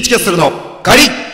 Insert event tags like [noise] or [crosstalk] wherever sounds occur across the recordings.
チキャッスルの借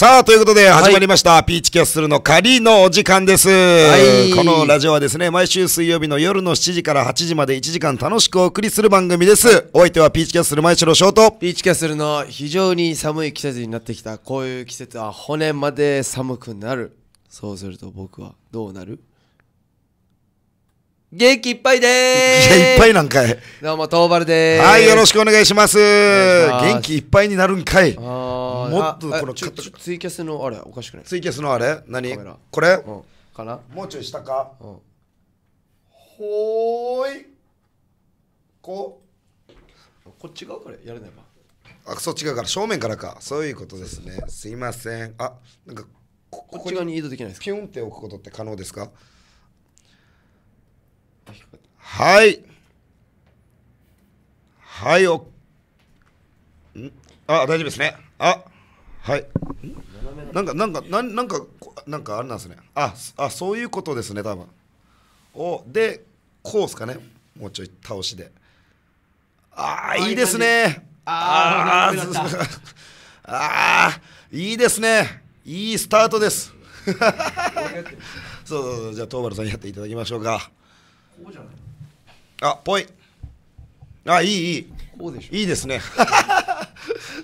さあ、ということで始まりました、はい、ピーチキャッスルの仮のお時間です、はい、このラジオはですね、毎週水曜日の夜の7時から8時まで1時間楽しくお送りする番組です。お相手はピーチキャッスル前城翔ト。ピーチキャッスルの非常に寒い季節になってきた、こういう季節は骨まで寒くなる。そうすると僕はどうなる元気いっぱいでーいや、いっぱいなんかい。どうも、東原でーす。はい、よろしくお願いします。元気いっぱいになるんかい。もっとこのちょちょツイキャスのあれ、おかしくないツイキャスのあれ何これ、かなもうちょい下か。うん、ほーい。こう。こっち側からやれないか。あ、そっち側から、正面からか。そういうことですね。すいません。あ、なんかこ、こっち側に移動できないですかピュンって置くことって可能ですかはい。はい、お。あ、大丈夫ですね。あ、はい。なんか、なんか、なん、なんか、なんかあれなんですね。あ、あ、そういうことですね、多分。お、で、こうすかね。もうちょい倒しで。ああ、いいですね。ああ、あいいですね。いいスタートです。そうそうそう、じゃあ、東原さんやっていただきましょうか。こうじゃない。あぽいあいいいいこうでしょいいですね [laughs]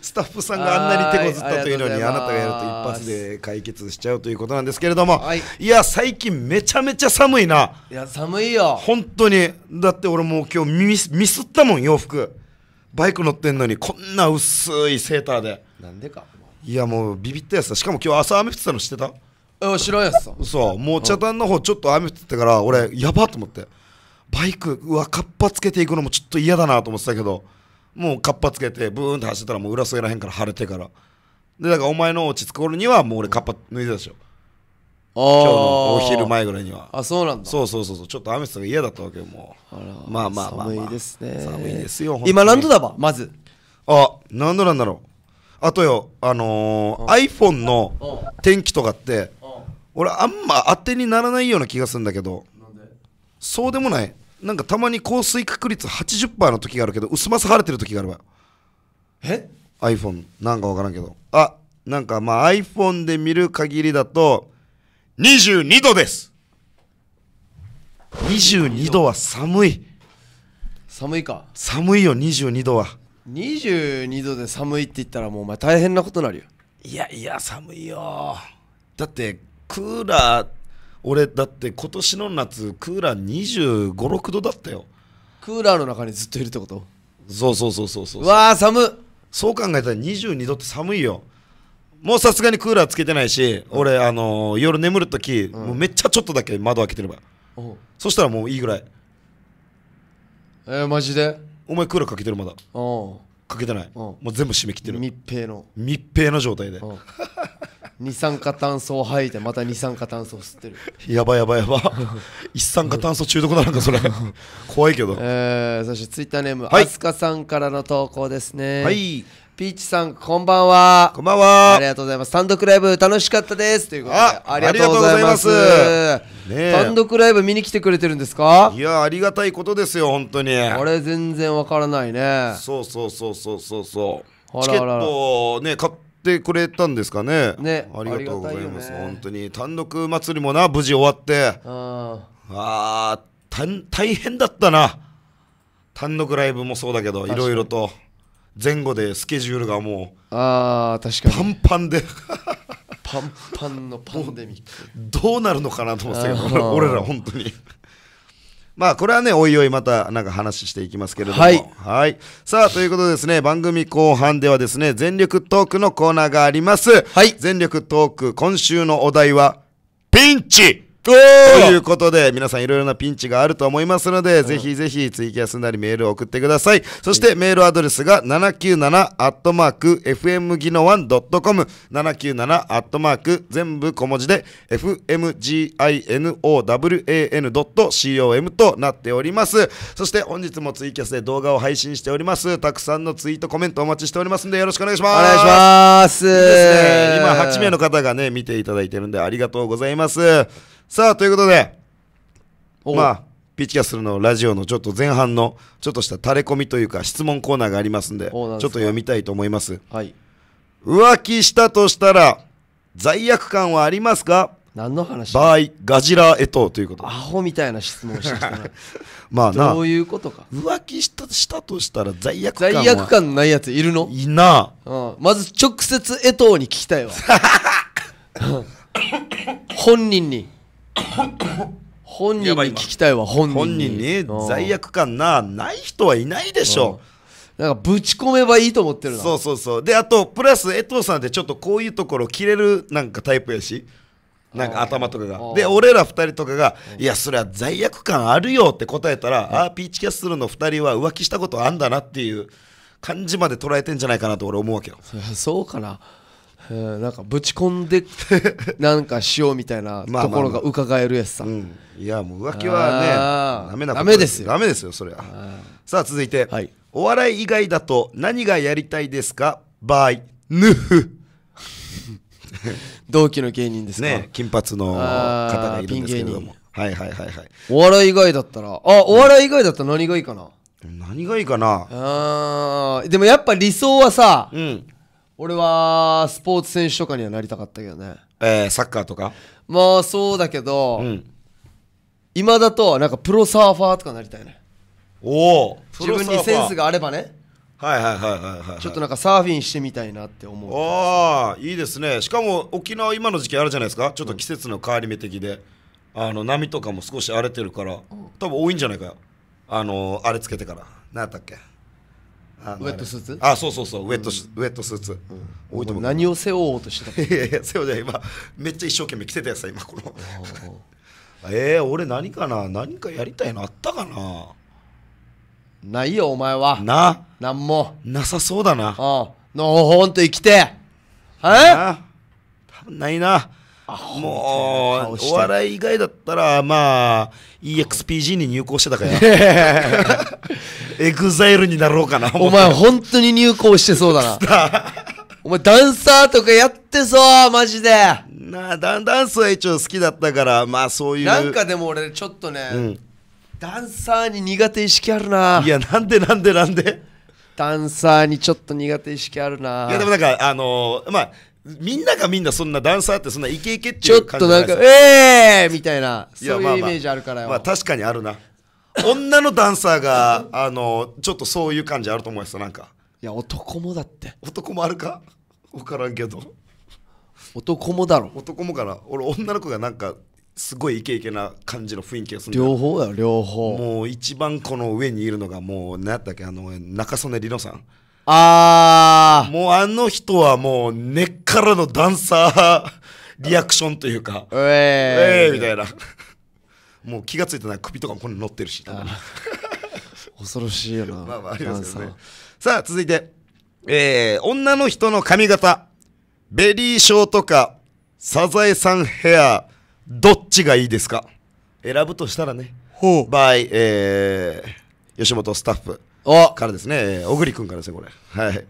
スタッフさんがあんなに手こずったというのにあなたがやると一発で解決しちゃうということなんですけれども、はい、いや最近めちゃめちゃ寒いないや寒いよ本当にだって俺もう今日ミスったもん洋服バイク乗ってんのにこんな薄いセーターでなんでかいやもうビビったやつだしかも今日朝雨降ってたの知ってた知らんやつさそうもう茶炭の方ちょっと雨降ってたから俺やばと思ってバイクうわカッパつけていくのもちょっと嫌だなと思ってたけどもうカッパつけてブーンって走ってたらもう裏添えらへんから晴れてからでだからお前の落ち着く頃にはもう俺カッパ脱いでたでしょ今日のお昼前ぐらいにはあそうなんだそうそうそうそうちょっと雨さが嫌だったわけよもうまあまあまあ、まあ、寒いですね寒いですよ今何度だばまずあ何度なんだろうあとよあのー、iPhone の天気とかって俺あんま当てにならないような気がするんだけどそうでもないなんかたまに降水確率80%の時があるけど薄まさ晴れてる時があるわえ iPhone なんかわからんけどあなんかまあ iPhone で見る限りだと22度です22度は寒い寒いか寒いよ22度は22度で寒いって言ったらもうお前大変なことになるよいやいや寒いよだってクーラー俺だって今年の夏クーラー2 5 6度だったよクーラーの中にずっといるってことそうそうそうそうそううわー寒っそう考えたら22度って寒いよもうさすがにクーラーつけてないし俺あのー夜眠るとき、うんもうめっちゃちょっとだけ窓開けてればおそしたらもういいぐらいえー、マジでお前クーラーかけてるまだおかけてないもう全部締め切ってる密閉の密閉の状態でう二酸化炭素を吐いてまた二酸化炭素を吸ってるやばいやばいやば [laughs] 一酸化炭素中毒なのかそれ [laughs] 怖いけど、えー、そしてツイッターネーム、はい、あすかさんからの投稿ですねはいピーチさんこんばんはこんばんはありがとうございます単独ライブ楽しかったですということでありがとうございます単独ライブ見に来てくれてるんですかいやありがたいことですよ本当にあれ全然わからないねそうそうそうそうそうそうチケットをね買っってくれたんですかねねありがとうございます、ね、本当に単独祭りもな無事終わってああ大変だったな単独ライブもそうだけどいろいろと前後でスケジュールがもうあ確かにパンパンでパンパンのパンデミック [laughs] どうなるのかなと思ってたけど俺ら本当にまあ、これはね、おいおいまたなんか話していきますけれども。はい。はい。さあ、ということでですね、番組後半ではですね、全力トークのコーナーがあります。はい。全力トーク、今週のお題は、ピンチということで、皆さんいろいろなピンチがあると思いますので、ぜひぜひツイキャスなりメールを送ってください。そしてメールアドレスが 797-fmgino1.com、797- 全部小文字で fmginowan.com となっております。そして本日もツイキャスで動画を配信しております。たくさんのツイート、コメントお待ちしておりますのでよろしくお願いします。お願いします。すね、今8名の方がね、見ていただいてるんでありがとうございます。さあ、ということで、まあ、ピッチキャスルのラジオのちょっと前半のちょっとした垂れ込みというか質問コーナーがありますんで、ちょっと読みたいと思います。はい。浮気したとしたら、罪悪感はありますか何の話場合ガジラエトということアホみたいな質問してた [laughs] まあなどういうことか浮気したしたとしたら罪悪感罪悪感ないやついるのいな、うん、まず直接エトに聞きたいわ [laughs] 本人に本人に聞きたいわ本人本人に罪悪感なない人はいないでしょう、なんかぶち込めばいいと思ってるなそうそうそうであとプラス江藤さんってちょっとこういうところ切れるなんかタイプやしなんか頭とかがで俺ら2人とかが「いやそれは罪悪感あるよ」って答えたら「ああピーチキャッスルの2人は浮気したことあんだな」っていう感じまで捉えてんじゃないかなと俺思うわけよそうかななんかぶち込んで [laughs] なんかしようみたいなところが伺えるやつさ、まあまあまあうん、いやもう浮気はねダメなことダですよダメですよそれはさあ続いて、はい、お笑い以外だと何がやりたいですかバイヌフ [laughs] 同期の芸人ですね金髪の方がいるんですけれどもはいはいはいはいお笑い以外だったらあお笑い以外だったら何がいいかな、何がいいかなあでもやっぱ理想はさ、うん、俺はスポーツ選手とかにはなりたかったけどねえー、サッカーとかまあそうだけど、うん今だとなんかプロサーファーとかなりたいねおお自分にセンスがあればねはいはいはいはいはい、はい、ちょっとなんかサーフィンしてみたいなって思うああいいですねしかも沖縄今の時期あるじゃないですかちょっと季節の変わり目的で、あの波とかも少し荒れてるから、多分多いんじゃないかよあのあれつけてから何やったっけウェットスーツあそうそうそうウェット、うん、ウェットスーツ、うん、何を背負おうとしてた [laughs] いやいや背負うじゃ今めっちゃ一生懸命着てたやつ今この [laughs] えー、俺何かな何かやりたいのあったかなないよお前はな何もなさそうだなあのほんと生きてえ多分ないなもうお笑い以外だったらまあ EXPG に入校してたから [laughs] エグザイルになろうかなお前本当に入校してそうだな [laughs] お前ダンサーとかやってそうマジでなあダダンスは一応好きだったからまあそういうなんかでも俺ちょっとね、うん、ダンサーに苦手意識あるないやなんでなんでなんでダンサーにちょっと苦手意識あるないやでもなんかあのー、まあみんながみんなそんなダンサーってそんなイケイケっていう感じじゃないですかちょっとなんかええー、みたいなそういうイメージあるからよ、まあ、まあ確かにあるな女のダンサーがあのちょっとそういう感じあると思いますなんかいや男もだって男もあるか分からんけど男もだろ男もかな俺女の子がなんかすごいイケイケな感じの雰囲気がする両方だよ両方もう一番この上にいるのがもう何だっっけあの中曽根里乃さんああ。もうあの人はもう根っからのダンサーリアクションというか、えー、えー、みたいな。もう気がついたな首とかもこに乗ってるし。恐ろしいよな。まあまあありますけどね。さあ、続いて。えー、女の人の髪型。ベリーショーとか、サザエさんヘア、どっちがいいですか選ぶとしたらね。ほう。場合、えー、吉本スタッフ。おからですね、小栗君からですね、これ。はい。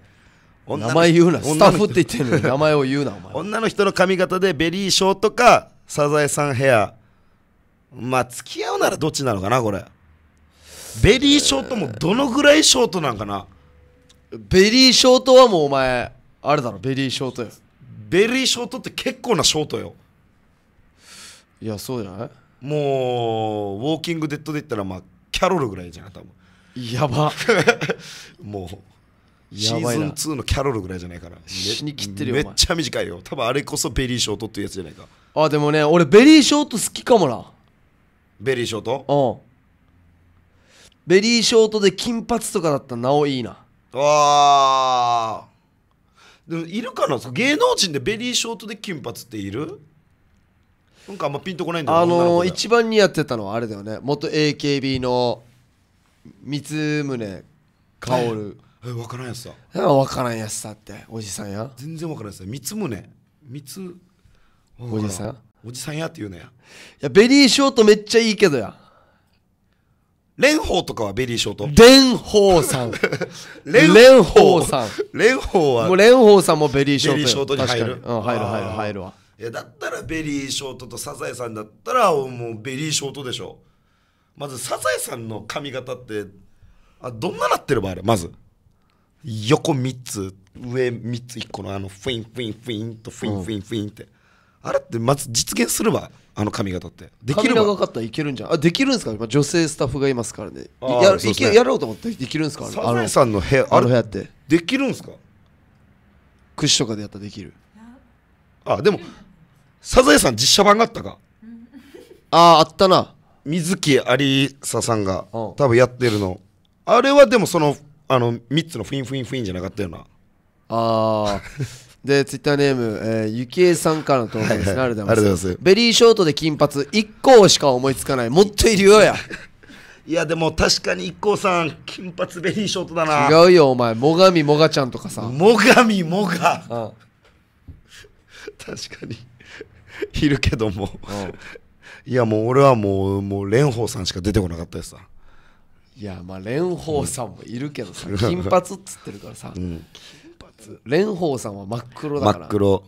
名前言うな、スタッフって言ってるのに名前を言うな、お前。女の人の髪型でベリーショートか、サザエさんヘア。まあ、付き合うならどっちなのかな、これ。ベリーショートもどのぐらいショートなんかな、えー、ベリーショートはもうお前、あれだろ、ベリーショートやベリーショートって結構なショートよ。いや、そうじゃないもう、ウォーキングデッドで言ったら、まあ、キャロルぐらいじゃない、多分。やば [laughs] もうシーズン2のキャロルぐらいじゃないかな死にきってるよめっちゃ短いよ多分あれこそベリーショートっていうやつじゃないかあでもね俺ベリーショート好きかもなベリーショートうんベリーショートで金髪とかだったらなおいいなあでもいるかな芸能人でベリーショートで金髪っているなんかあんまピンとこないんだあのー、一番似合ってたのはあれだよね元 AKB の三宗薫、え分からんやつさ分からんやつさっておじさんや全然分からんやつさ三宗三おじさんおじさんやって言うのやいやベリーショートめっちゃいいけどや蓮舫とかはベリーショート蓮舫さん [laughs] 蓮舫さん蓮舫はもう蓮舫さんもベリーショートベリーショートに入る、うん、入る入る入るわいやだったらベリーショートとサザエさんだったらもうベリーショートでしょまずサザエさんの髪型ってあどんななってればあれまず横3つ上3つ1個のあのフィンフィンフィンとフィンフィンフィンって、あれってまず実現すればあの髪型ってできる長かったらいけるんじゃんあできるんですかあ、女性スタッフがいますからねやる、ね、やろうと思ってできるんですかサザエさんの部屋あの部屋ってできるんですかンとかでやったらできるあでもサザエさん実写版があったかあああったな水木有沙さんが多分やってるの、あれはでもそのあの3つのフィンフィンフィンじゃなかったよなああでツイッターネーム、えゆきえさんからの投稿ですね、ありがとうございますベリーショートで金髪1個しか思いつかないもっといるよやいやでも確かに IKKO さん金髪ベリーショートだな違うよお前最上もがちゃんとかさ最上もが、うん、確かにいるけども、うんいやもう俺はもうもう蓮舫さんしか出てこなかったですさいやまあ蓮舫さんもいるけどさ、金髪っつってるからさ、うん蓮舫さんは真っ黒だから真っ黒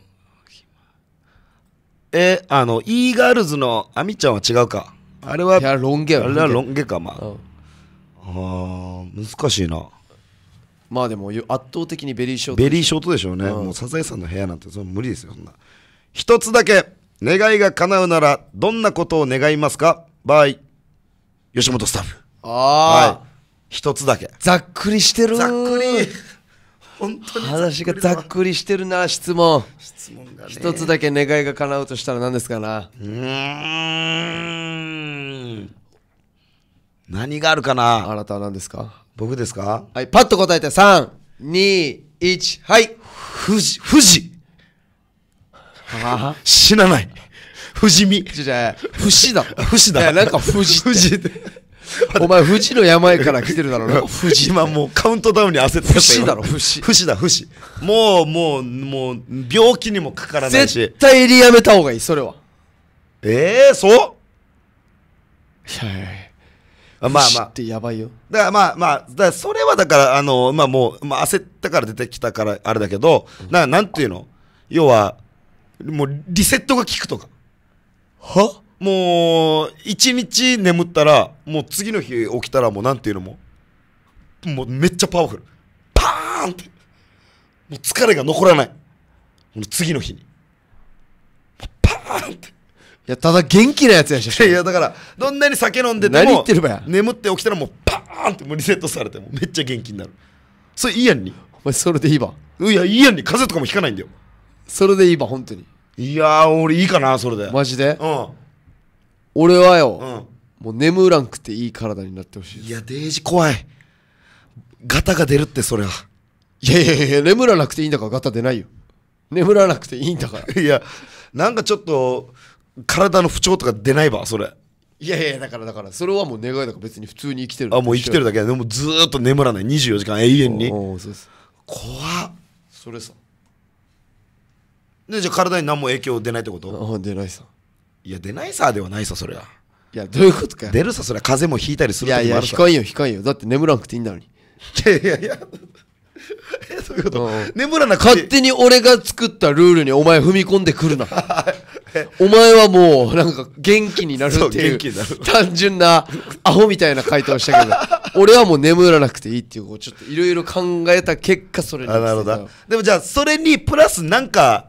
えあの e ガールズのあみちゃんは違うかあれはいやロン毛あれはロン毛かまあ、うん、あ難しいなまあでも圧倒的にベリーショートベリーショートでしょうね、うん、もうサザエさんの部屋なんてそ無理ですよそんな一つだけ願いが叶うならどんなことを願いますかバイ吉本スタッフああ、はい、一つだけざっくりしてるざっくり本当に話がざっくりしてるな質問質問が、ね、一つだけ願いが叶うとしたら何ですかなうん何があるかなあなたは何ですか僕ですかはいパッと答えて321はい富士富士死なない。不死身。じゃ不死だ。不死だ。いや、なんか不死。不死で。[laughs] お前、不死の病から来てるだろうな。[laughs] 不死。今もうカウントダウンに焦ってた。不死だろ、不死。不死だ、不死。もう、もう、もう、病気にもかからないし。絶対にやめた方がいい、それは。ええー、そういやいやいや。まあまあ。ってやばいよ。だからまあまあ、だそれはだから、あの、まあもう、まあ焦ったから出てきたからあれだけど、うん、ななんていうの要は、もうリセットが効くとか。はもう、一日眠ったら、もう次の日起きたらもうなんていうのも、もうめっちゃパワフル。パーンって。もう疲れが残らない。次の日に。パーンって。いや、ただ元気なやつやし。いや、だから、どんなに酒飲んでても、て眠って起きたらもうパーンってもうリセットされて、もめっちゃ元気になる。それいいやんに。お前、それでいいわ。いや、いいやんに。風邪とかもひかないんだよ。それで今本当にいやー俺いいかなそれでマジでうん俺はよ、もう眠らんくていい体になってほしいいやデージ怖いガタが出るってそれはいやいやいや眠らなくていいんだからガタ出ないよ眠らなくていいんだから [laughs] いやなんかちょっと体の不調とか出ないわそれいやいやだからだからそれはもう願いだから別に普通に生きてるあもう生きてるだけでもずーっと眠らない24時間永遠にううそう怖っそれさでじゃあ体に何も影響出ないってことあ出ないさいや出ないさではないさそれはいやどういうことか出るさそれは風邪もひいたりするいやいやひかんよひかんよだって眠らなくていいんだのにいやいやいやそ [laughs] ういうこと、眠らなくて勝手に俺が作ったルールにお前踏み込んでくるな [laughs] お前はもうなんか元気になるっていう単純なアホみたいな回答をしたけど [laughs] 俺はもう眠らなくていいっていうちょっといろいろ考えた結果それにあなるほどでもじゃあそれにプラスなんか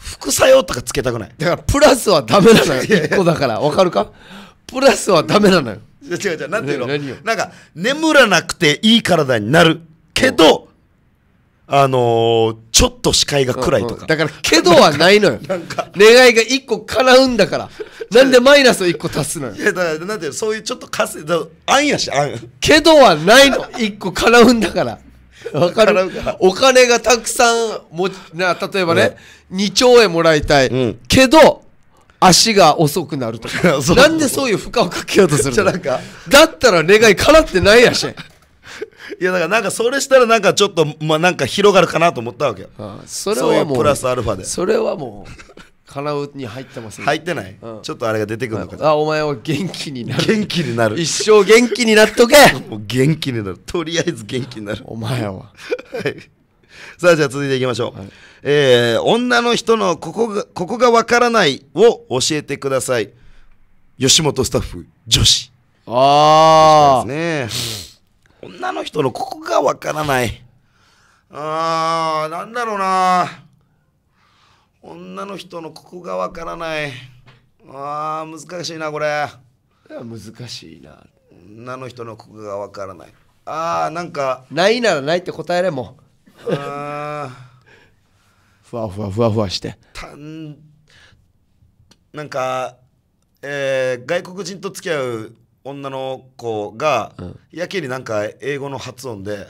副作用とかつけたくないだからプラスはダメなのよ1個だからわかるかプラスはダメなのよ違う違うなんていうのなんか眠らなくていい体になるけど、あのー、ちょっと視界が暗いとか、うんうん、だからけどはないのよ願い [laughs] が1個叶うんだから [laughs] なんでマイナスを1個足すのよいやだからなんていうそういうちょっとかすあんやしあんけどはないの1個叶うんだからわかるお金がたくさんもな例えばね、う2兆円もらいたい、うん、けど足が遅くなるとか [laughs] なんでそういう負荷をかけようとするのなんかだったら願い叶ってないやし [laughs] いやだからなんかそれしたらなんかちょっとまあなんか広がるかなと思ったわけよ、はあ、それはもうプラスアルファでそれはもう叶うに入ってます入ってない、うん、ちょっとあれが出てくるのかあお前は元気になる元気になる一生元気になっとけ [laughs] もう元気になるとりあえず元気になるお前ははいさあじゃあ続いていきましょう、はい、えー、女の人のここがここがわからないを教えてください吉本スタッフ女子ああですね、うん、女の人のここがわからないあーなんだろうな女の人のここがわからないあー難しいなこれ難しいな女の人のここがわからないあーなんかないならないって答えれもうふわふわふわふわしてたんなんか、えー外国人と付き合う女の子が、うんやけになんか英語の発音で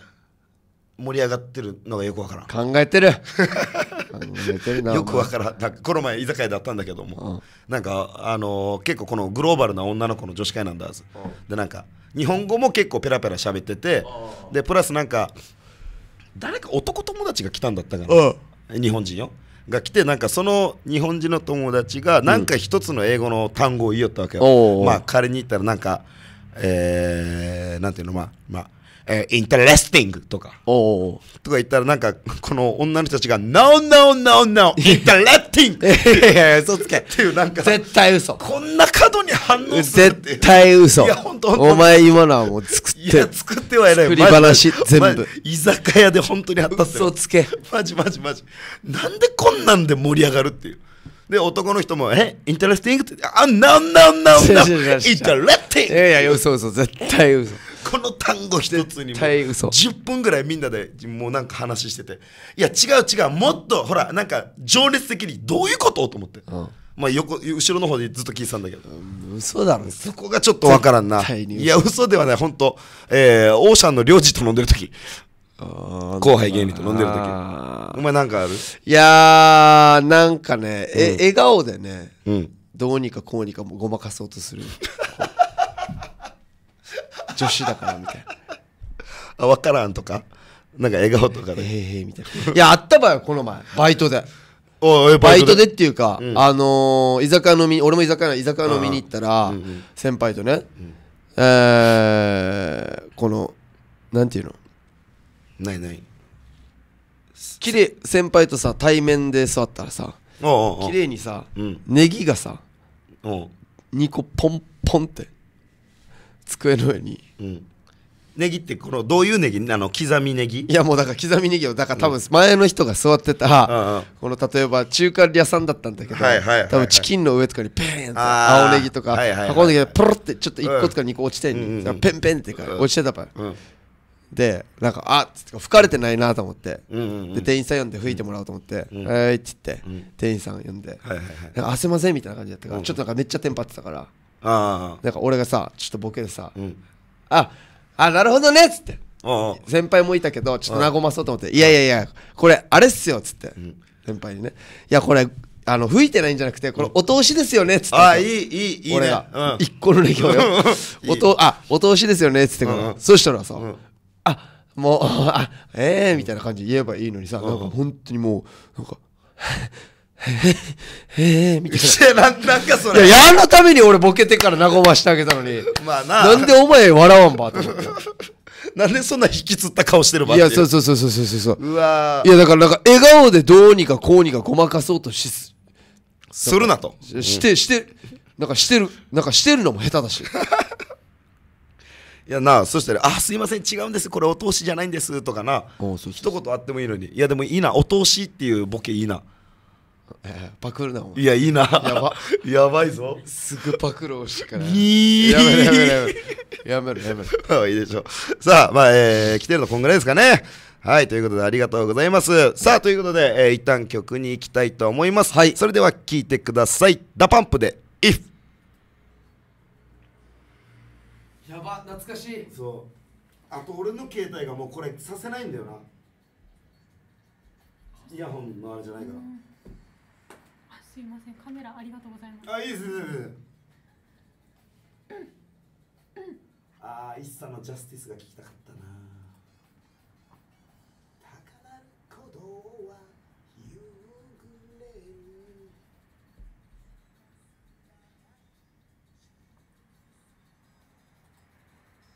盛り上がってるのがよくわからん考えてる [laughs] よくわからんなんかこの前居酒屋だったんだけども、うん、なんかあのー、結構このグローバルな女の子の女子会なんだはず、うん、でなんか日本語も結構ペラペラ喋ってて、うん、でプラスなんか誰か男友達が来たんだったから、日本人よが来てなんかその日本人の友達がなんか一つの英語の単語を言いよったわけよ、まあ仮に言ったらなんかえー、なんていうのまあまあえー、インタ e スティングとか。おうとか言ったらなんか、この女の人たちが、no, no, no, no, インタレ r e s t i n g いやいや、嘘つけ。っていうなんか。絶対嘘。こんな角に反応する絶対嘘。いや、お前今のはもう作って。いや、作ってはいない。作り話、全部。居酒屋で本当にあったっ嘘つけ。マジマジマジ。なんでこんなんで盛り上がるっていう。で、男の人も、え、インタレスティングって、あ、no, no, no, no, インタレスティングいやいや、嘘嘘、絶対嘘。この単語一つにも10分ぐらいみんなでもうなんか話してていや違う違うもっとほらなんか情熱的にどういうことと思って、うん、まあ横後ろの方でずっと聞いてたんだけど、うん、嘘だろそこがちょっとわからんないや嘘ではない本当えー、オーシャンの領事と飲んでる時後輩芸人と飲んでる時お前なんかあるいやーなんかねえ、うん、笑顔でね、うん、どうにかこうにかもごまかそうとする [laughs] 女子だからみたいな [laughs] あ分からんとかなんか笑顔とかで「へーへーみたいないやあったばよこの前バイトでおいバイトでっていうか、うんあのー居酒屋飲み俺も居酒屋居酒屋飲みに行ったら、うんうん先輩とね、んえーこのなんていうのないないきれい先輩とさ対面で座ったらさおうおうおう綺麗にさうんネギがさう2個ポンポンって机の上に、うん、ネギってこのどういうネギなの刻みネギいやもうだから刻みネギをだから多分前の人が座ってた、この例えば中華屋さんだったんだけど、多分チキンの上とかにペーンと青ネギとか運んだけどポロってちょっと1個とか2個落ちてんの、ペンペンって落ちてたから、うんでなんかあっつって吹かれてないなと思って、で店員さん呼んで吹いてもらおうと思って「はい」っつって、店員さん呼んで「あすいません」みたいな感じだったから、ちょっとなんかめっちゃテンパってたからあなんか俺がさちょっとボケでさ「うん、ああなるほどね」っつって先輩もいたけどちょっと和まそうと思って「いやいやいやこれあれっすよ」っつって、うん、先輩にね「いやこれあの吹いてないんじゃなくてこれお通しですよね」っつって、あいいいいいい、俺が、一個のね今日よ [laughs] おとあお通しですよねっつって、そしたらさ、うん、あもうあええみたいな感じで言えばいいのにさ、なんか本当にもうなんか [laughs] へえ、へえ、みたいな。いや、なんかそれ。いや、やのために俺ボケてから和ましてあげたのに。まあな。なんでお前笑わんばと思って。[laughs] なんでそんな引きつった顔してるばいや、そうそうそうそうそうそう。うわいや、だからなんか笑顔でどうにかこうにかごまかそうとし、するなと。して、して、なんかしてる、なんかしてるのも下手だし。[laughs] いやなそしたら「あすいません違うんですこれお通しじゃないんです」とかな一言あってもいいのに「いやでもいいなお通し」っていうボケいいなえー、パクるなもん。いやいいなやば [laughs] やばいぞすぐパクるうしかないやめろやめろやめろやめろ [laughs] いいでしょさあまあえー、来てるのこんぐらいですかねはい、ということでありがとうございます。さあ、ということで、えー、一旦曲に行きたいと思います。はい。それでは聴いてください。ダパンプで If! やば、懐かしい。そう。あと俺の携帯がもうこれさせないんだよな。イヤホンのあれじゃないから。すいませんカメラありがとうございますあいいです、ああ一茶のジャスティスが聞きたかったな高なる鼓動は夕暮れに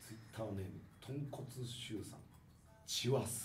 ツイッターネームとんこつしゅうさんチワ。す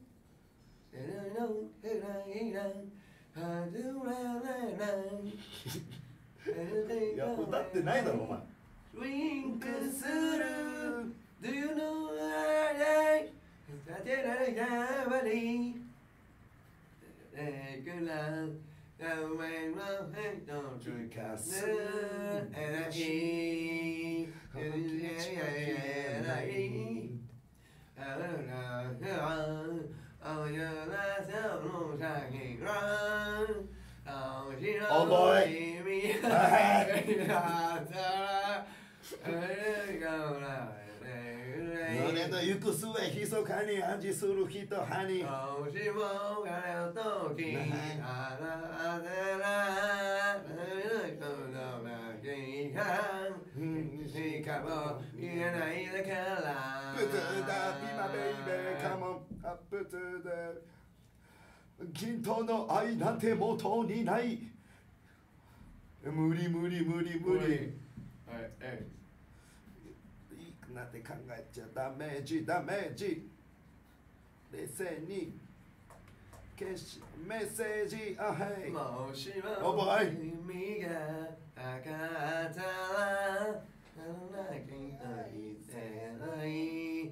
[laughs] いや歌ってないだろお前ウィンクする Do you know I like 立てられたばりレギラー Oh, you're not so long, saggy ground. Oh, she don't believe me. None の行く末、ひそかに味する人はに。おしもがれるとき、あらあらら、ぬるくのなきが、しかも言えないだから。くずだ、ピマベイベー、かも。アップトゥーで均等の愛なんて元にない無理無理無理無理、はいえいくなんて考えちゃダメージダメージ冷静にメッセージあはいもしも君が赤かったら泣き愛せない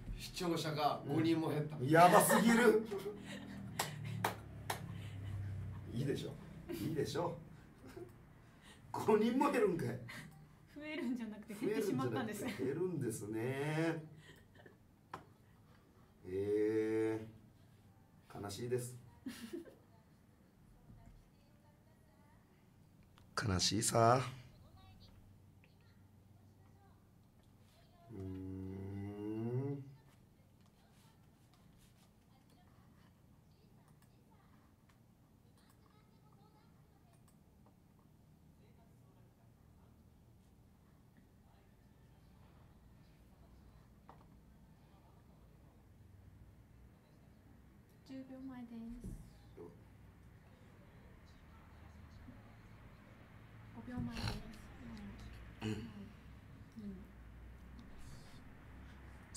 視聴者が5人も減った、うん、やばすぎるいいでしょいいでしょ5人も減るんかい増えるんじゃなくて減ってしまったんです減るんですねえー、悲しいです悲しいさ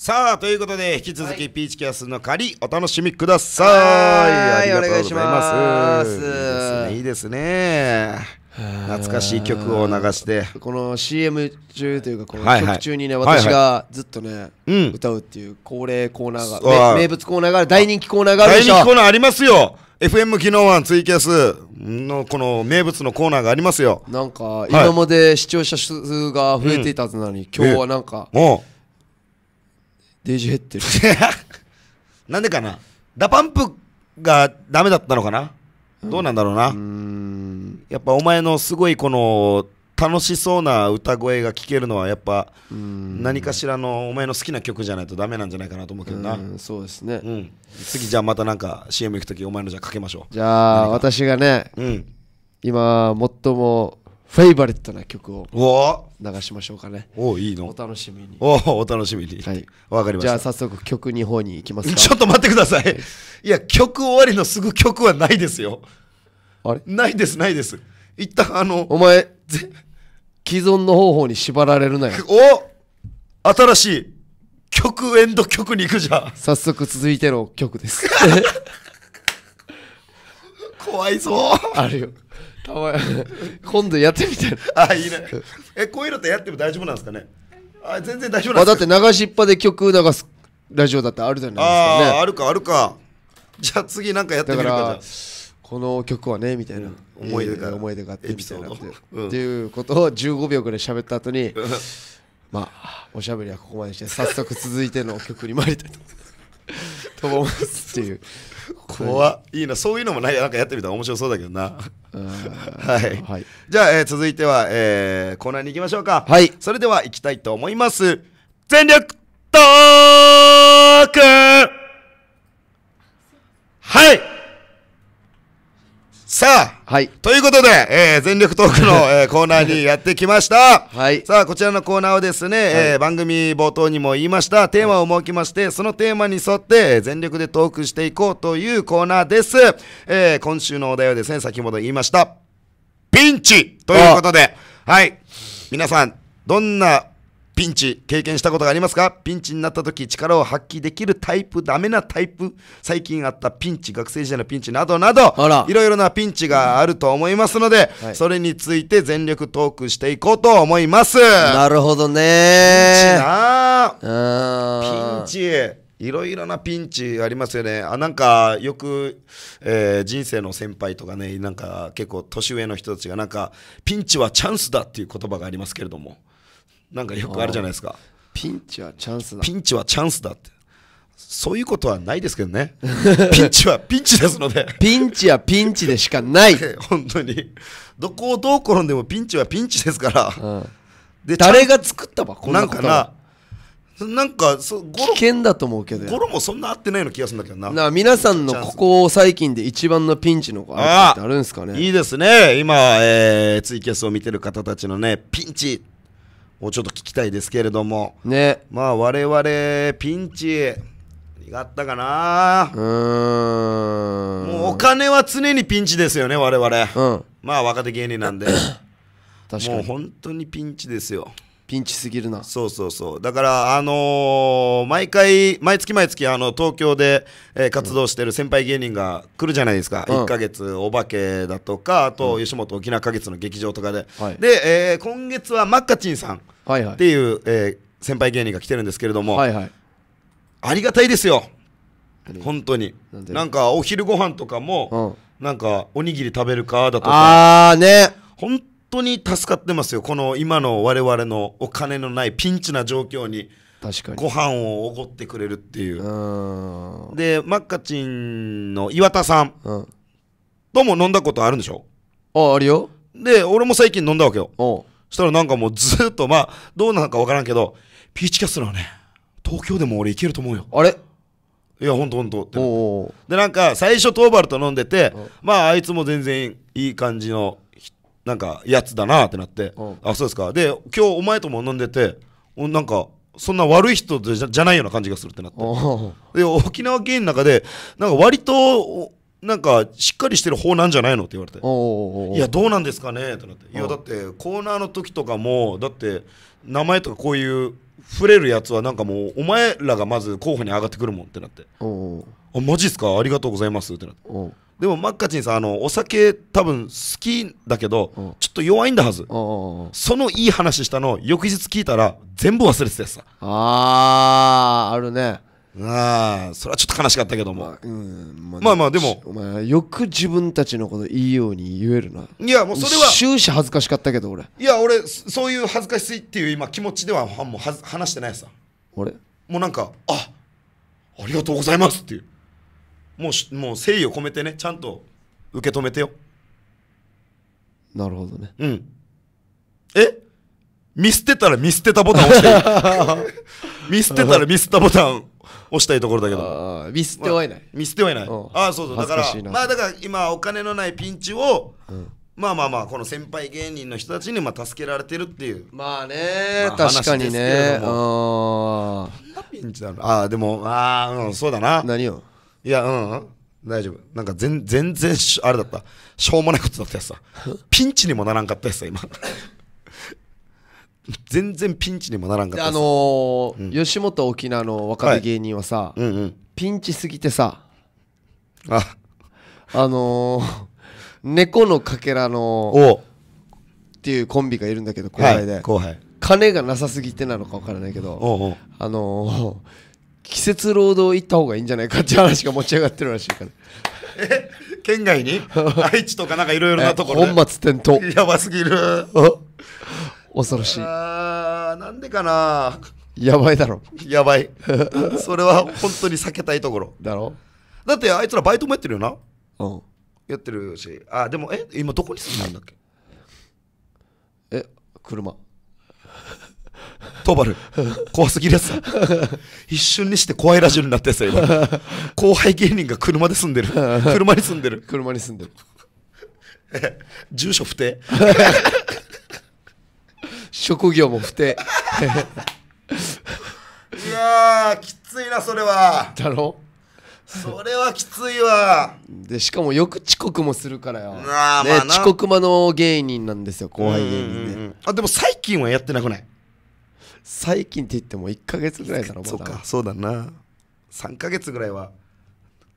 さあということで引き続きピーチキャスの仮お楽しみください。はい、ありがとうございます。いますいいですね。懐かしい曲を流してこの CM 中というかこの曲中にね私がずっとね歌うっていう恒例コーナーが名物コーナーがある大人気コーナーがあるでしょ大人気コーナーありますよ FM 機能はツイキャスのこの名物のコーナーがありますよなんか今まで視聴者数が増えていたずなのに今日はなんかもうデージ減ってるなんでかなダパンプがダメだったのかな、うん、どうなんだろうなうやっぱお前のすごいこの楽しそうな歌声が聴けるのはやっぱ何かしらのお前の好きな曲じゃないとダメなんじゃないかなと思うけどなそうですね、うん、次じゃあまたなんか CM 行く時お前のじゃあかけましょうじゃあ私がね、うん、今最もフェイバリットな曲を流しましょうかね。おお、いいのお楽しみに。おお楽しみに。はい。わかりました。じゃあ早速曲2方に行きますか。[laughs] ちょっと待ってください。い、や、曲終わりのすぐ曲はないですよ。あれないです、ないです。一旦あの。お前、既存の方法に縛られるなよ。お新しい曲エンド曲に行くじゃん。早速続いての曲です。[laughs] 怖いぞあるよたまに今度やってみたいあいいねえこういうのってやっても大丈夫なんですかねあ全然大丈夫なんあだって流しっぱで曲流すラジオだってあるじゃないですかあねーあるかあるかじゃあ次なんかやってだみかるからこの曲はねみたいな、うん思い出がえー思い出があってみたいなって,、うんっていうことを15秒ぐらい喋った後にまあおしゃべりはここまでして早速続いての曲に参りたいと思います [laughs] っていう怖いいなそういうのもないなんかやってみたら面白そうだけどなはい、はい、じゃあ、えー、続いては、えー、コーナーに行きましょうかはいそれでは行きたいと思います全力トークはいさあ、はい、ということで、えー、全力トークの、[laughs] えー、コーナーにやってきました、はい、さあこちらのコーナーはですね、はい、えー、番組冒頭にも言いましたテーマを設けましてそのテーマに沿って全力でトークしていこうというコーナーです、えー、今週のお題はですね先ほど言いましたピンチということではい皆さんどんなピンチ、経験したことがありますかピンチになった時、力を発揮できるタイプ、ダメなタイプ、最近あったピンチ、学生時代のピンチなどなど、いろいろなピンチがあると思いますので、はい、それについて全力トークしていこうと思います。なるほどねピンチなピンチ。いろいろなピンチありますよね。あなんかよく、えー、人生の先輩とかね、なんか結構年上の人たちがなんかピンチはチャンスだっていう言葉がありますけれども。なんかよくあるじゃないですかピンチはチャンスだピンチはチャンスだってそういうことはないですけどねピンチは [laughs] ピンチですのでピンチはピンチでしかない [laughs] 本当にどこをどう転んでもピンチは [laughs] ピンチですから、で誰が作ったばこんなことななんかそ危険だと思うけどゴロもそんな合ってないような気がするんだけどなな皆さんのここ最近で一番のピンチのああるんですかねいいですね今、えー、ツイキャスを見てる方たちのねピンチをちょっと聞きたいですけれども、ね、まあ我々ピンチがあったかなうんもうお金は常にピンチですよね我々、うん、まあ若手芸人なんで確かにもう本当にピンチですよピンチすぎるなそうそうそうだからあのー、毎回毎月毎月あの東京で、えー、活動してる先輩芸人が来るじゃないですか、うん、1か月お化けだとかあと吉本沖縄か月の劇場とかで、はい、で、えー、今月はマッカチンさんっていう、はいはい、えー、先輩芸人が来てるんですけれども、はいはい、ありがたいですよ本当になんかお昼ご飯とかも、うん、なんかおにぎり食べるかだとかああね本当に助かってますよこの今の我々のお金のないピンチな状況に確かにご飯をおごってくれるっていうでマッカチンの岩田さん、うん、とも飲んだことあるんでしょああるよで俺も最近飲んだわけよそしたらなんかもうずっとまあどうなのか分からんけどピーチキャストはね東京でも俺いけると思うよあれいやほんとほんとってでなんか最初トーバルと飲んでてまああいつも全然いい感じのなんかやつだなってなって、うん、あそうですかで今日お前とも飲んでてなんかそんな悪い人じゃじゃないような感じがするってなってで沖縄県の中でなんか割となんかしっかりしてる方なんじゃないのって言われていやどうなんですかねってなっていやだってコーナーの時とかもだって名前とかこういう触れるやつはなんかもうお前らがまず候補に上がってくるもんってなって。あマジっすかありがとうございますってなってでもマッカチンさんあのお酒多分好きだけどちょっと弱いんだはずそのいい話したの翌日聞いたら全部忘れてたやつさあーあるねああそれはちょっと悲しかったけども、まあ、うんまあ、まあでも、よく自分たちのこといいように言えるないやもうそれは終始恥ずかしかったけど俺いや俺そういう恥ずかしいっていう今気持ちではもうは話してないさ俺もうなんかあありがとうございますっていうもうもう誠意を込めてねちゃんと受け止めてよなるほどねうんえ見捨てたら見捨てたボタン押して [laughs] 見捨てたら見捨てたボタン押したいところだけど見捨てはいない、まあ、見捨てはいない、ああそうそうだからまあだから今お金のないピンチを、うん、まあまあまあこの先輩芸人の人たちにまあ助けられてるっていうまあね、まあ、確かにねああピンチだろああでもああ、うん、そうだな何をいや、うん、うん。大丈夫。なんか全全然し、あれだった。しょうもないことだったやつさ。ピンチにもならんかったやつさ、今。[laughs] 全然ピンチにもならんかったあのーうん、吉本沖縄の若手芸人はさ、はいうんうん、ピンチすぎてさああのー、猫のかけらのっていうコンビがいるんだけど後輩で、はい、後輩金がなさすぎてなのか分からないけどあのー季節労働行った方がいいんじゃないかっていう話が持ち上がってるらしいからえ [laughs] 県外に [laughs] 愛知とかなんかいろいろなところ本末転倒 [laughs] やばすぎる恐ろしいなんでかなやばいだろやばいそれは本当に避けたいところだろだってあいつらバイトもやってるよなうんやってるしあでもえ今どこに住んでるんだっけえ車トーバル、怖すぎるやつ一瞬にして怖いラジオになってさ、今。後輩芸人が車で住んでる。車に住んでる。車に住んでる。住所不定。職業も不定。いやきついな、それは。だろそれはきついわでしかもよく遅刻もするからよ、ね、遅刻間の芸人なんですよ後輩芸人で、あでも最近はやってなくない最近って言っても1か月ぐらいだろまだそうかそうだな3か月ぐらいは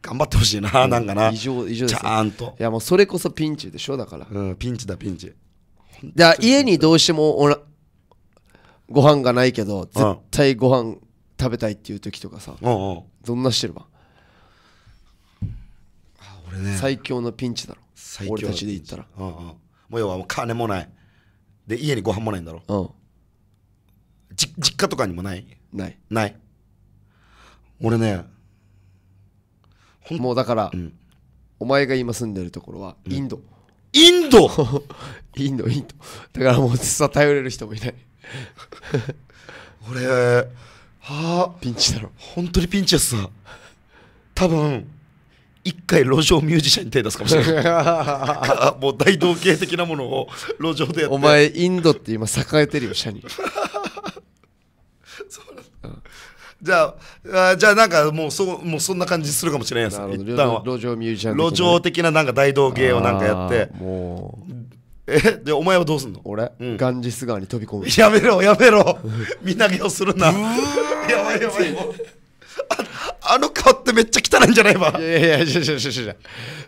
頑張ってほしいな、うん、なんかな異常異常ちゃんといやもうそれこそピンチでしょだからうんピンチだピンチじ家にどうしてもおらご飯がないけど絶対ご飯食べたいっていう時とかさ、うんうん、どんなしてればあ俺ね最強のピンチだろ俺たちで言ったら、うんうん、もう要はもう金もないで家にご飯もないんだろ、うん、じ実家とかにもないないない俺ねもうだから、うん、お前が今住んでるところはインド、うん、インドインド [laughs] インドだからもう実は頼れる人もいない俺はあピンチだろ本当にピンチやさ多分一回路上ミュージシャンに手出すかもしれない [laughs] もう大道芸的なものを路上でやってお前インドって今栄えてるよ社に [laughs] [laughs] うん、じゃああじゃあなんかもうそもうそんな感じするかもしれないです一旦は路上ミュージアム路上的ななんか大道芸をなんかやってもうえでお前はどうすんの俺、うん、ガンジス川に飛び込む [laughs] やめろやめろ身投げをするなやばいやばいああの顔ってめっちゃ汚いんじゃないわいやいやいやいやいやいや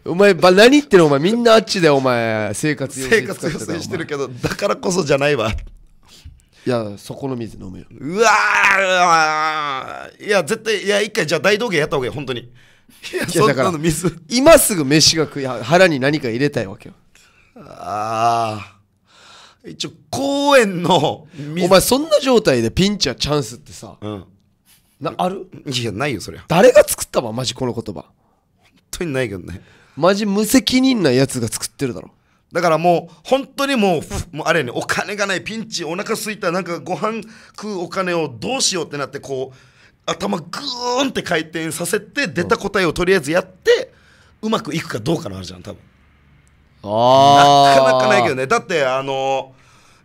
お前ば何言ってるお前みんなあっちでお前生活生活してるけどだからこそじゃないわいやそこの水飲むようわーいや絶対いや一回じゃあ大道芸やった方がいい本当にいやいやそんからなの水今すぐ飯が食い腹に何か入れたいわけよああ一応公園の水お前そんな状態でピンチはチャンスってさうんなあるいやないよそりゃ誰が作ったわマジこの言葉当にないけどねマジ無責任なやつが作ってるだろだからもう本当にもうもうあれねお金がないピンチお腹すいたなんかご飯食うお金をどうしようってなってこう頭グーンって回転させて出た答えをとりあえずやってうまくいくかどうかのあるじゃん多分あなかなかないけどねだってあの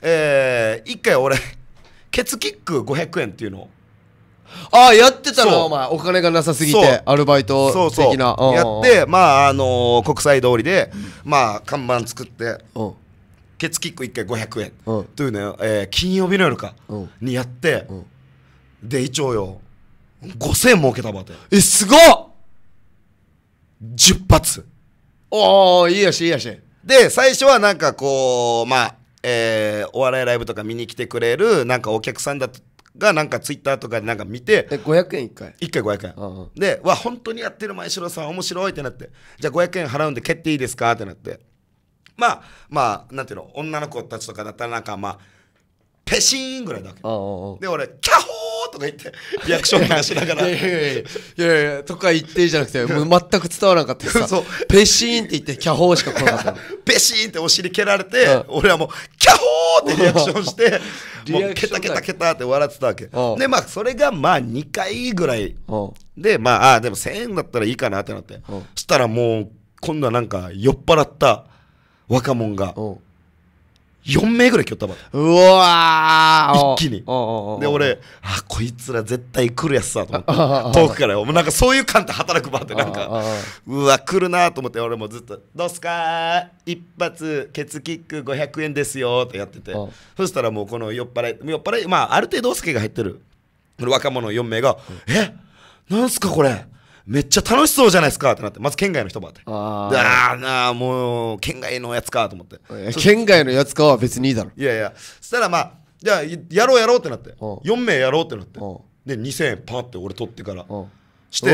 えー、一回俺ケツキック500円っていうのをああやってたのお前お金がなさすぎてアルバイト的なそうそうやってまああのー、国際通りで、まあ看板作って、うん、ケツキック1回500円、うん、というのを、えー、金曜日の夜か、うん、にやって、で一応よ5000円儲けたばてえすごっ10発おおいいやしいいやしで最初はなんかこうまあえー、お笑いライブとか見に来てくれるなんかお客さんだったがなんかツイッターとかでなんか見てえ500円1回1回500円、うんうん、でわ本当にやってる前城さん面白いってなってじゃあ500円払うんで蹴っていいですかってなってまあまあなんていうの女の子たちとかだったらなんかまあペシーンぐらいだわけで俺キャホーとか言ってリアクションしながらいやいやいやいやいやとか言ってじゃなくて [laughs] もう全く伝わらなかったさそうペシーンって言ってキャホーしか来なかった [laughs] ペシーンってお尻蹴られて、うん、俺はもうキャホーってリアクションして [laughs] もうケタケタケタって笑ってたわけでまあそれがまあ2回ぐらいでまああでも1000円だったらいいかなってなってそしたらもう今度はなんか酔っ払った若者が4名ぐらい来よったばうわ一気にで俺あこいつら絶対来るやつさと思って遠くからもうなんかそういう感って働くばってなんかうわ来るなと思って俺もずっと「どうすか一発ケツキック500円ですよ」ってやっててそしたらもうこの酔っ払い酔っ払いまあある程度おけが入ってる若者4名が「えなんすかこれめっちゃ楽しそうじゃないですかってなって、まず県外の人ばって。ああ、なあ、もう、県外のやつかと思って。県外のやつかは別にいいだろ。いやいや、そしたらまあ、じゃあ、やろうやろうってなって、4名やろうってなって、で、2000円パーって俺取ってから、して、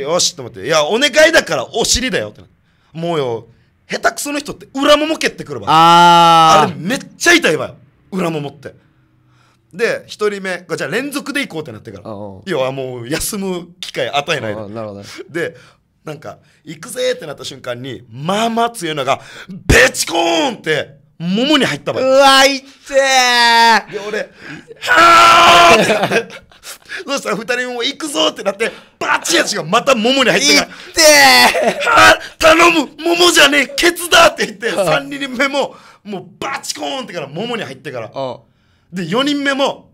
いよしと思って、いや、お願いだからお尻だよってなって。もうよ、下手くその人って裏もも蹴ってくるわああ。あれめっちゃ痛いわよ。裏ももって。で1人目じゃあ連続で行こうってなってから要はもう休む機会与えないでなるほどでなんか行くぜってなった瞬間にまあまあ強いのがベチコーンってももに入ったばうわいってーで俺「はあ!」ってなってそしたら2人も行くぞってなってバチやチがまたももに入っていってーはあ頼むももじゃねえケツだって言って3人目ももうバチコーンってからももに入ってから。ああで4人目も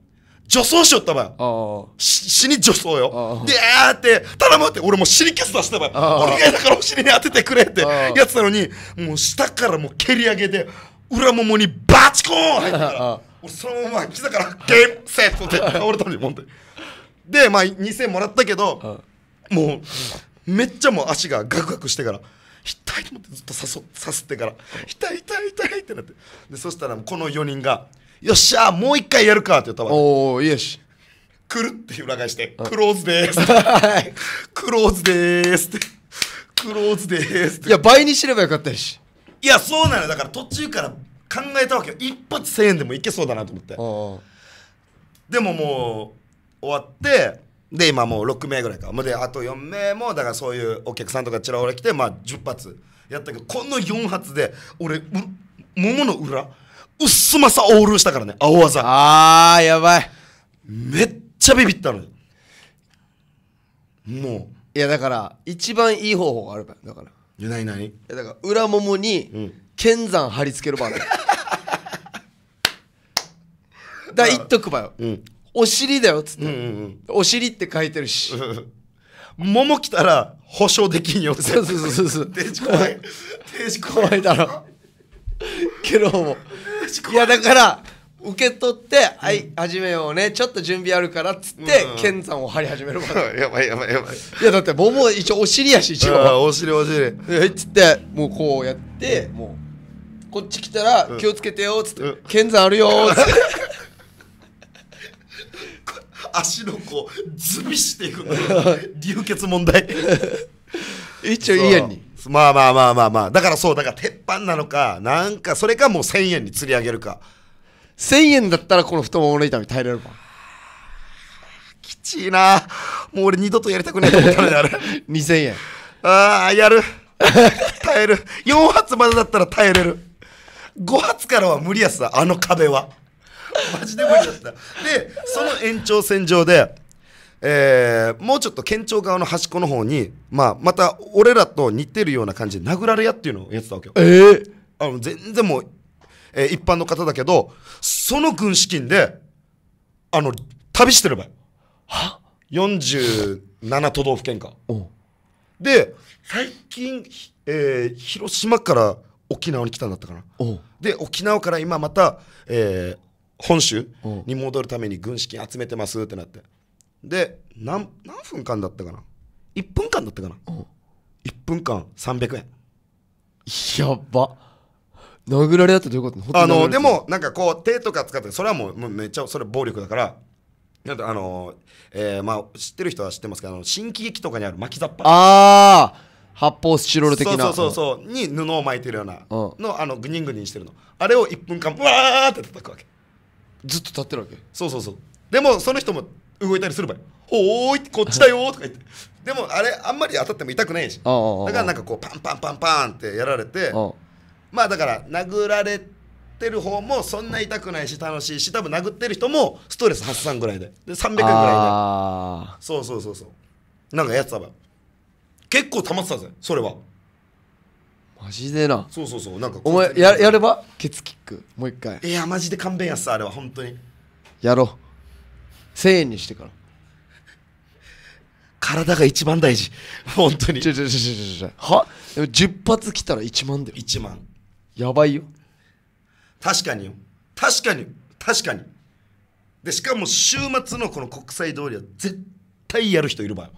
女装しよったばよ死に女装よであーって頼むって俺もう尻キャス出したばよ俺がだからお尻に当ててくれってやつなのにもう下からもう蹴り上げて裏ももにバチコーン入ったら俺そのまま膝からゲームセットって倒れたのにもんに。でまあ2000もらったけどもうめっちゃもう足がガクガクしてから痛いと思ってずっとささすってから痛い痛い痛いってなってでそしたらこの4人が「よっしゃもう一回やるかって言ったわおおよしくるって裏返してクローズですクローズですってクローズですっていや倍にすればよかったしいやそうなのだから途中から考えたわけよ一発1000円でもいけそうだなと思ってでももう終わってで今もう6名ぐらいかであと4名もだからそういうお客さんとかちらほら来てまあ10発やったけどこの4発で俺もの裏うすまさオールしたからね、青技。あー、やばい。めっちゃビビったのに。もいやだから一番いい方法があるだからいいやないない。だから裏ももにん剣山貼り付ける合。あるだから言っとくばよ、うん。お尻だよっつって、うんうんお尻って書いてるしもも [laughs] 来たら保証できんよって。そうそうそうそうそう定時怖い。定時怖いいだろけどもいやだから受け取って、はい、始めようね、ちょっと準備あるからっつって、うん、剣山を張り始めるから。[laughs] やばいやばいやばい。いや、だって、ボボ一応お尻やし、一応。お尻お尻。え、つって、もうこうやって、もう、こっち来たら、気をつけてよ、つって、うん、剣んあるよ、つって。[laughs] 足のこう、ズビしていくの。流血問題。[laughs] 一応いいやんに。まあまあまあまあまあ。だからそう、だから鉄板なのか、なんか、それかもう1000円に釣り上げるか。1000円だったらこの太ももの痛み耐えれるか。きちいな。もう俺二度とやりたくないと思ったのにあれ。2000 [laughs] 円。ああ、やる。耐える。4発までだったら耐えれる。5発からは無理やさ、あの壁は。マジで無理だった。で、その延長線上で、えー、もうちょっと県庁側の端っこの方に、まあ、また俺らと似てるような感じで殴られ屋っていうのをやってたわけよ。えー、あの全然もう、えー、一般の方だけど、その軍資金で、あの、旅してればよ。は ?47 都道府県か。で、最近、えー、広島から沖縄に来たんだったかな。で、沖縄から今また、えー、本州に戻るために軍資金集めてますってなって。で何何分間だったかな1分間だったかな、うん、1分間300円やば殴られ合ってどういうことあのでもなんかこう手とか使ってそれはもうもうめっちゃそれ暴力だからなんかあのえー、まあ知ってる人は知ってますけどあの新喜劇とかにある巻きっぱああ発泡スチロール的なそうそうそう、うん、に布を巻いてるようなの、うん、あのグニングニンしてるのあれを1分間わーって叩くわけずっと立ってるわけそうそうそうでもその人も動いたりするばい「おーいこっちだよ」とか言ってでもあれあんまり当たっても痛くないしだからなんかこうパンパンパンパンってやられてまあだから殴られてる方もそんな痛くないし楽しいし多分殴ってる人もストレス発散ぐらいでで300円ぐらいでそうそうそうそうなんかやつてたば結構たまってたぜそれは。マジでなそうそうそうなんかお前ややればケツキックもう一回いやマジで勘弁やっさあれは本当にやろう1000円にしてから体が一番大事本当にちょちょちょちょちょはでも10発来たら1万だよ1万やばいよ確かによ確かに確かにでしかも週末のこの国際通りは絶対やる人いるばよ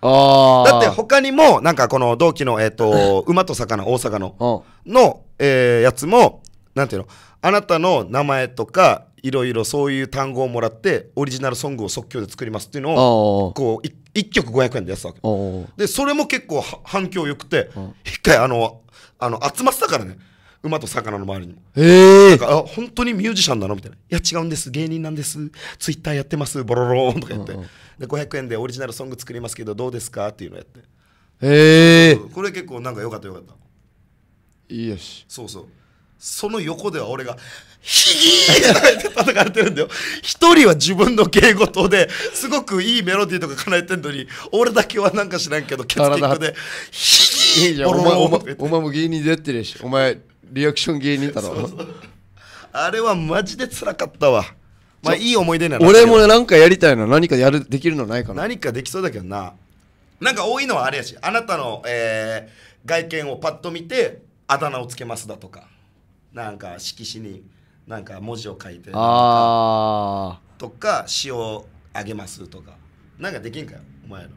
あだって他にもなんかこの同期の、えーと、と [laughs] 馬と魚大阪のの、えー、やつもなんていうのあなたの名前とかいろいろそういう単語をもらってオリジナルソングを即興で作りますっていうのをこう1曲500円でやってたわけでそれも結構反響よくて一回あのあの集まってたからね馬と魚の周りにええ本当にミュージシャンなのみたいな「いや違うんです芸人なんですツイッターやってますボロローン」とか言ってで500円でオリジナルソング作りますけどどうですかっていうのやってへえこれ結構なんか良かった良かったいいよしそうそうその横では俺が、ヒギーって叩かれてるんだよ。一人は自分の芸事で、すごくいいメロディーとか叶えてんのに、俺だけはなんか知らんけど、血液で、ヒギーいいじゃんお前お前お前も芸人でやってるし、お前、リアクション芸人だろ。そうあれはマジで辛かったわ。まあいい思い出なの俺もなんかやりたいな何かやるできるのないかな何かできそうだけどななんか多いのはあれやしあなたの、えー、外見をパッと見てあだ名をつけますだとかなんか色紙になんか文字を書いてあとか詩をあげますとかなんかできんかよお前の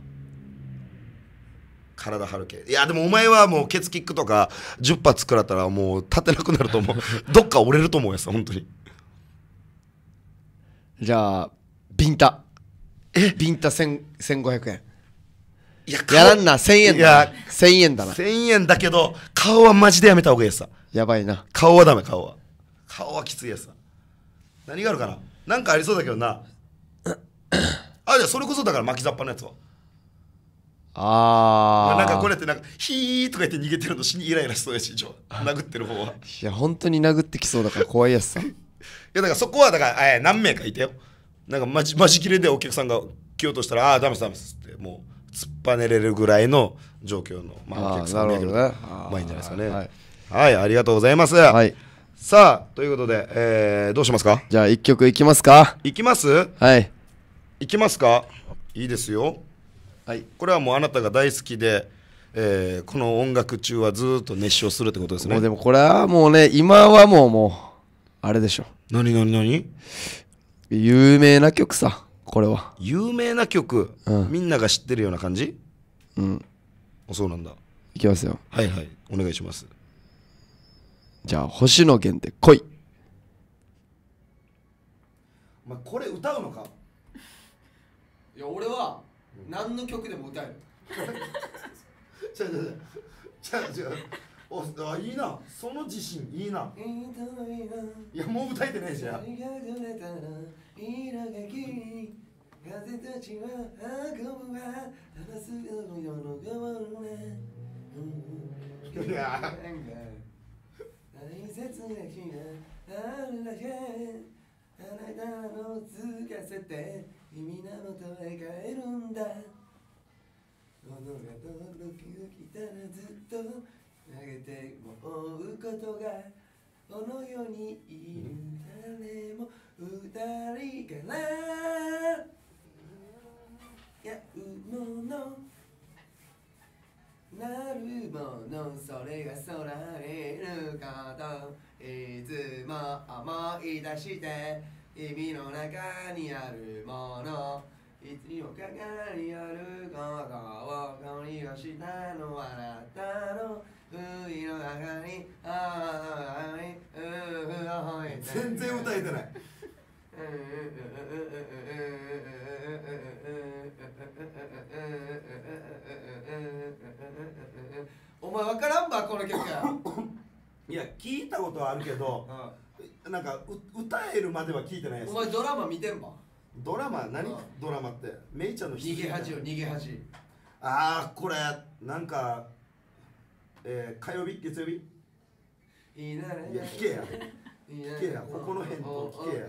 体張る系いやでもお前はもうケツキックとか10発食らったらもう立てなくなると思う [laughs] どっか折れると思うやつ本当にじゃあビンタえビンタ1500円ややらんな、1000円いだやな。1000円だな。1000円だけど、顔はマジでやめた方がいいさ。やばいな。顔はダメ、顔は。顔はきついやつさ。何があるかななんかありそうだけどな。あ、じゃあそれこそだから巻きざっぱのやつは。ああなんかこれってなんか、ヒーとか言って逃げてるの死にイライラしそうやし、一応殴ってる方は。いや、本当に殴ってきそうだから怖いやつさ。[laughs] いやだからそこはだから、えー何名かいてよ。なんかマジマジ切れでお客さんが来ようとしたら、ああダメです、ダメですって、もう突っぱねれるぐらいの状況の、まあ、お客さんだけどね、まあいいんじゃないですかね。はい、はい、ありがとうございます。はい、さあということで、えー、どうしますかじゃあ1曲いきますかいきますはいいきますかいいですよはいこれはもうあなたが大好きでえー、この音楽中はずっと熱唱するってことですねもうでもこれはもうね今はもうもうあれでしょ何何何有名な曲さこれは有名な曲、うんみんなが知ってるような感じうんあそうなんだいきますよはいはいお願いしますじゃあ星野源で来いまあ、これ歌うのかいや俺は何の曲でも歌える違う違う違う違うおあいいなその自信いいないやもう歌えてないじゃん風たちは運ぶわ話すよ世の変わるねいや大切な日があるだけあなたのつかせて君のもとへ帰るんだ物が届きたらずっと投げて思うことがこの世にいる誰も二人からやうものなるものそれがそられることいつも思い出して意味の中にあるものいつにもかにあることを香りがしたのあなたのういの中にああの中にうふあほい全然歌えてないお前分からんばこの曲いや聞いたことはあるけど、うん、なんかう歌えるまでは聞いてないですお前ドラマ見てんばドラマ何、うん、ドラマってめいちゃんの逃げ恥よ逃げ恥ああこれなんかえー、火曜日月曜日いいや聞けや聞けやここの辺と聞けや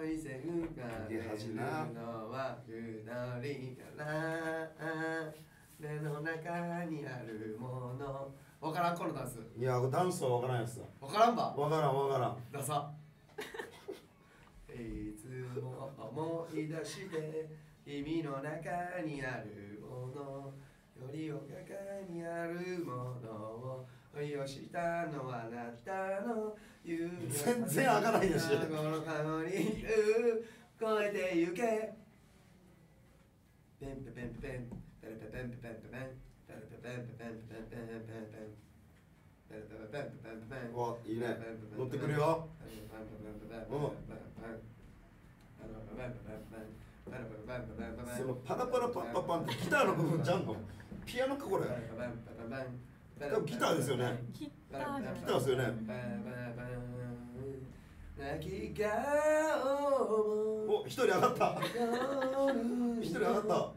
愛せうかれるのは二人から目の中にあるものわからんこのダンスいやダンスはわからんやつだわからんばわからんわからんダサいつも思い出して君の中にあるものよりおかかにあるものを恋をしたのはあなたの夢全然上からないですよこの顔に越えてゆけペンペペンペペンペンペペンペペンペペンペレペペンペペンペペンペペンペペンペンわいいね乗ってくるよそのパラパラパッパパンってギターの部分ちゃペのピアノかこれギターですよねギターですよねお一人上がった一人上がった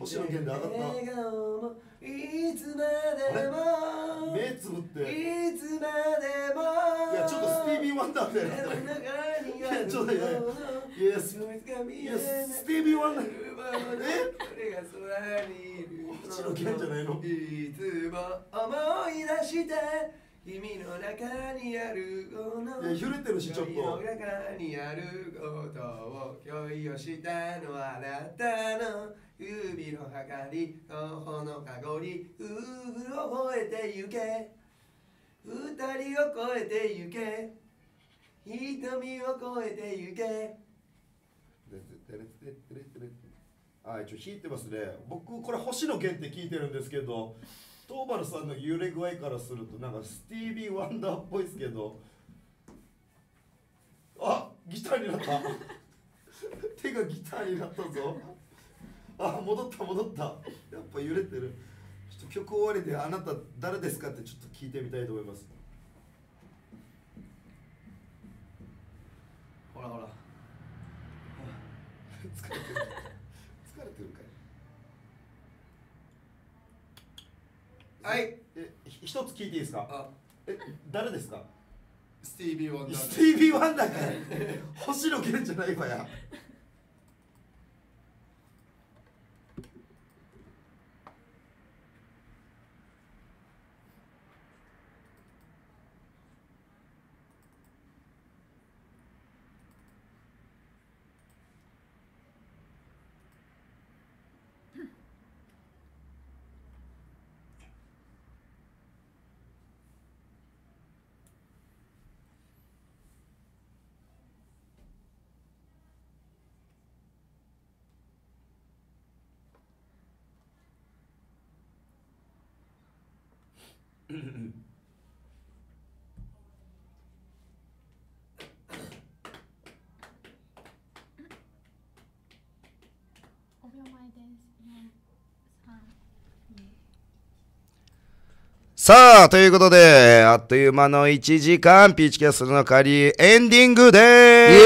星野源で上がった笑顔のいつまでも目つぶっていつまでもいやちょっとスティービー・ワンダーみたいないやちょっといやいやスティービー・ワンダーえ星野源じゃないのいつも思い出して君の中にあるこの揺れてるしちょっと君の中にあることを共有したのはあなたの指のはかり頬のかごりうぐろを越えてゆけ二人を越えてゆけ瞳を越えてゆけあ一応弾いてますね僕これ星野源って聞いてるんですけど東原さんの揺れ具合からするとなんかスティービー・ワンダーっぽいですけどあギターになった [laughs] 手がギターになったぞあ戻った戻ったやっぱ揺れてるちょっと曲終わりで「あなた誰ですか?」ってちょっと聞いてみたいと思いますほらほら [laughs] 疲れてるはいえ一つ聞いていいですかあ、え誰ですかスティービー・ワンダースティービー・ワンダーか星野源じゃないかや5秒前ですさあということであっという間の1時間ピーチキャストの仮エンディングですイ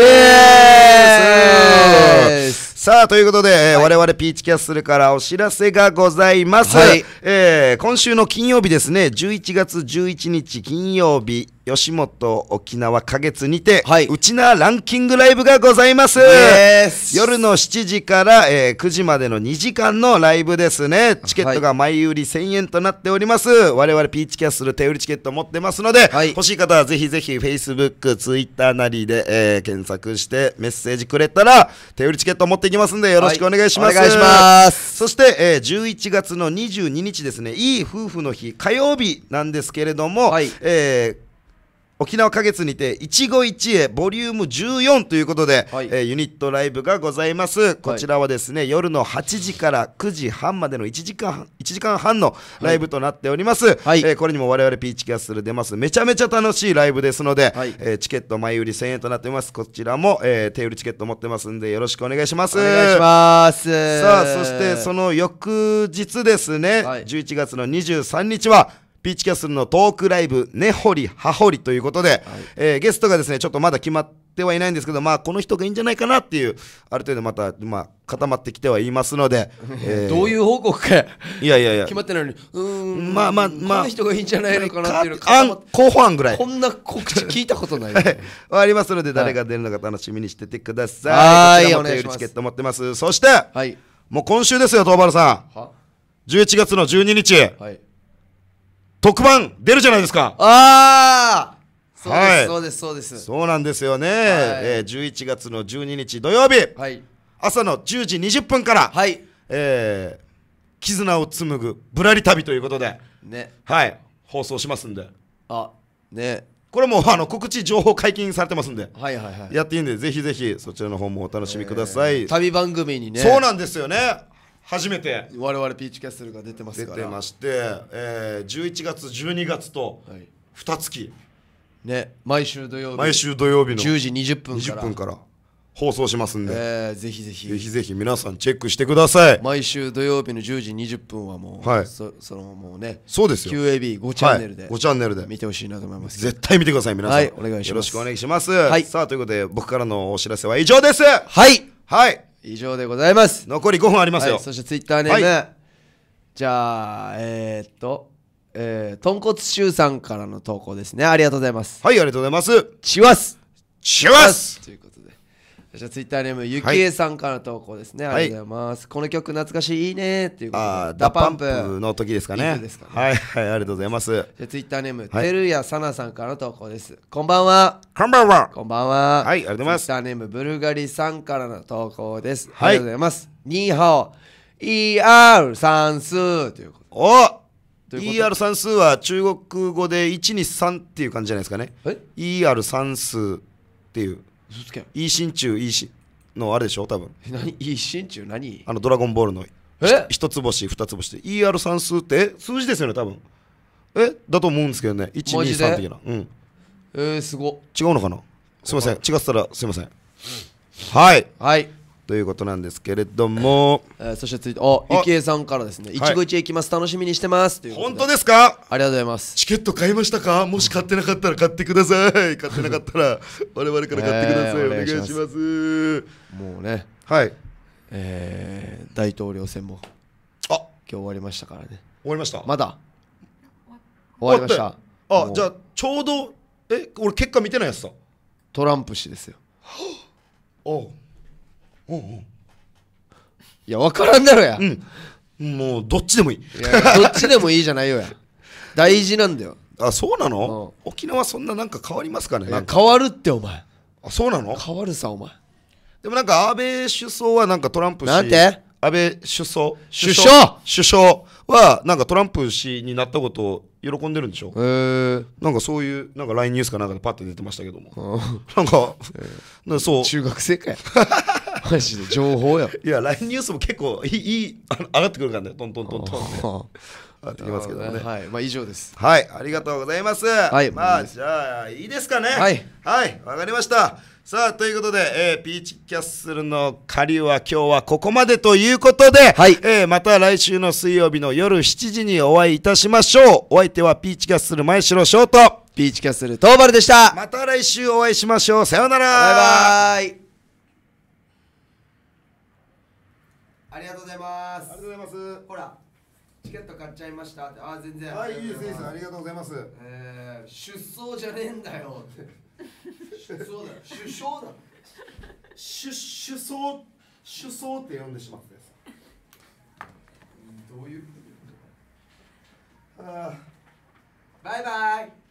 エーさあ、ということで、えはい、我々ピーチキャッスルからお知らせがございます。はい、えー、今週の金曜日ですね、11月11日金曜日、吉本沖縄花月にて、はい、うちなランキングライブがございます。夜の7時から、えー、9時までの2時間のライブですね。チケットが前売り1000円となっております。はい、我々ピーチキャッスル手売りチケット持ってますので、はい、欲しい方はぜひぜひ Facebook、Twitter なりで、えー、検索してメッセージくれたら手売りチケット持ってきますんでよろしくお願いします。はい、お願いします。そして、えー、11月の22日ですね、いい夫婦の日火曜日なんですけれども、はい、えー沖縄花月にて一期一会ボリューム14ということで、はい、えー、ユニットライブがございますこちらはですね、はい、夜の8時から9時半までの1時間 ,1 時間半のライブとなっております、はい、えー、これにも我々ピーチキャッスル出ますめちゃめちゃ楽しいライブですので、はい、えー、チケット前売り1000円となっておりますこちらも、え手売りチケット持ってますんでよろしくお願いしますお願いしますさあそしてその翌日ですね、はい、11月の23日はピーチキャスルのトークライブ、根掘り葉掘りということで、はい、えー、ゲストがですね、ちょっとまだ決まってはいないんですけど、まあ、この人がいいんじゃないかなっていう、ある程度また、まあ、固まってきてはいますので、[laughs] えー、どういう報告かいやいやいや、決まってないのに、うん、まあまあまあ、この人がいいんじゃないのかなっていうの候補案ぐらい。こんな告知聞いたことない、ね [laughs] はい、ありますので、誰が出るのか楽しみにしててください。はい、お願いします。チケット持ってます。そして、はい、もう今週ですよ、東原さん。11月の12日。はい特番出るじゃないですか。ああそうです、そうですそうですそうなんですよね、はい、えー、11月の12日土曜日、はい、朝の10時20分から、はいえー、絆を紡ぐぶらり旅ということで、ねはい放送しますんであねこれもあの告知情報解禁されてますんで、はいはいはい、やっていいんでぜひぜひそちらの方もお楽しみください、えー、旅番組にねそうなんですよね初めて我々ピーチキャッスルが出てますから出てまして、えー、11月12月と2月、ね毎週土曜日毎週土曜日の10時20分から分から放送しますんで、えー、ぜひぜひぜひぜひ皆さんチェックしてください毎週土曜日の10時20分はもう、はい、そそのもうねそうですよ QAB5 チャンネルで、はい、5チャンネルで見てほしいなと思います絶対見てください皆さん、はい、お願いしますよろしくお願いします、はい、さあということで僕からのお知らせは以上ですはいはい以上でございます残り5分ありますよ、はい、そしてツイッターネーム、はい、じゃあえー、っとえー、豚骨臭さんからの投稿ですねありがとうございますはいありがとうございますチワスチワスということじゃあツイッターネームゆきえさんからの投稿ですね、はい、ありがとうございます、この曲懐かしいいねっていうああダパンプの時ですかね、ね、はい [laughs] はいありがとうございますじゃツイッターネーム、てるやさなさんからの投稿ですこんばんはこんばんはこんばんははいありがとうございますツイッターネームブルガリさんからの投稿です、はい、ありがとうございますニーハオ ER 算数ということお ER 算数は中国語で123っていう感じじゃないですかね ER 算数っていう嘘つけいい心中いいしのあれでしょ多分何いい心中何あのドラゴンボールのえ一つ星二つ星で ER 算数って数字ですよね多分えだと思うんですけどね123的なうんえー、すご違うのかなすいません違ったらすいません、はいはいということなんですけれども、えー、そしてついてあ池江さんからですね「いちご一会行きます、楽しみにしてます」という本当ですかありがとうございますチケット買いましたかもし買ってなかったら買ってください買ってなかったら [laughs] 我々から買ってください、えー、お願いしますもうねはいえー、大統領選もあ今日終わりましたからね終わりましたまだ終わりましたあじゃあちょうどえ俺結果見てないやつだトランプ氏ですよ [gasps] おうんうんいや分からんだろや、うんもうどっちでもいいいやどっちでもいいじゃないよや [laughs] 大事なんだよあそうなの、沖縄そんななんか変わりますかねか変わるってお前あそうなの変わるさお前でもなんか安倍首相はなんかトランプ氏なんて安倍首相首相首相はなんかトランプ氏になったことを喜んでるんでしょえー、なんかそういうなんか LINE ニュースかなんかでパッて出てましたけどもなんか、なんかそう中学生かや [laughs] マジで情報やいや LINE ニュースも結構いいいい上がってくるからねトントントントン上がってきますけどねはいまあ以上ですはいありがとうございますはいまあじゃあいいですかねはいはいわかりましたさあということで、えー、ピーチキャッスルの下流は今日はここまでということで、はい、えー、また来週の水曜日の夜7時にお会いいたしましょうお相手はピーチキャッスル前城翔とピーチキャッスル東原でしたまた来週お会いしましょうさようならバイバイありがとうございますありがとうございますほらチケット買っちゃいましたってあ全然はいいいですいいですありがとうございます、えー、出走じゃねえんだよって出走だよ出走だ出出走出走って呼んでしまってですどういうあバイバイ